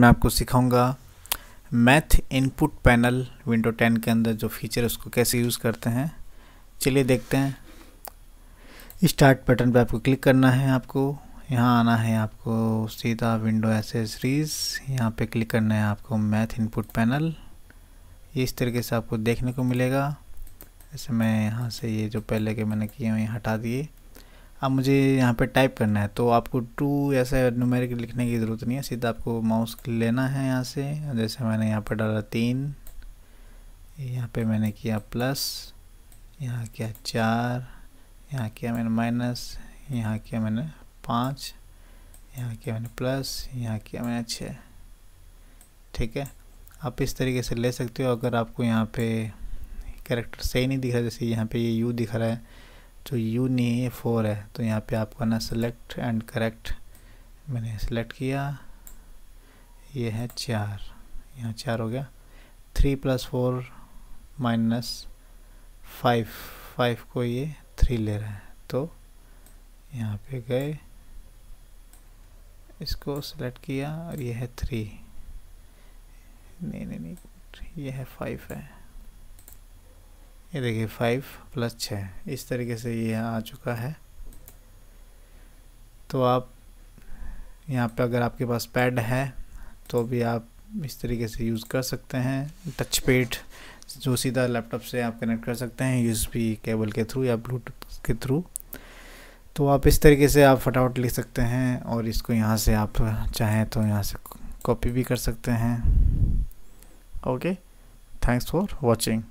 मैं आपको सिखाऊंगा मैथ इनपुट पैनल विंडो 10 के अंदर जो फीचर उसको कैसे यूज़ करते हैं चलिए देखते हैं स्टार्ट बटन पे आपको क्लिक करना है आपको यहाँ आना है आपको सीधा विंडो एसेसरीज यहाँ पे क्लिक करना है आपको मैथ इनपुट पैनल इस तरीके से आपको देखने को मिलेगा ऐसे मैं यहाँ से ये जो पहले के मैंने किए हुए हटा दिए अब मुझे यहाँ पे टाइप करना है तो आपको टू ऐसे नुमेरिक लिखने की ज़रूरत नहीं है सीधा आपको माउस लेना है यहाँ से जैसे मैंने यहाँ पर डाला तीन यहाँ पे मैंने किया प्लस यहाँ किया चार यहाँ किया मैंने माइनस यहाँ किया मैंने पाँच यहाँ किया मैंने प्लस यहाँ किया मैंने छः ठीक है आप इस तरीके से ले सकते हो अगर आपको यहाँ पे करेक्टर सही नहीं दिख रहा जैसे यहाँ पे ये यू दिख रहा है जो यू नहीं है ये फोर है तो यहाँ पे आपको ना सेलेक्ट एंड करेक्ट मैंने सेलेक्ट किया ये है चार यहाँ चार हो गया three plus four minus five five को ये थ्री ले रहा है तो यहाँ पे गए इसको सेलेक्ट किया और ये है थ्री नहीं नहीं नहीं ये है फाइव है ये देखिए फाइव प्लस छः इस तरीके से ये आ चुका है तो आप यहाँ पे अगर आपके पास पैड है तो भी आप इस तरीके से यूज़ कर सकते हैं टच पेड जो सीधा लैपटॉप से आप कनेक्ट कर सकते हैं यूएसबी केबल के थ्रू या ब्लूटूथ के थ्रू तो आप इस तरीके से आप फटाफट लिख सकते हैं और इसको यहाँ से आप चाहें तो यहाँ से कॉपी भी कर सकते हैं ओके थैंक्स फॉर वॉचिंग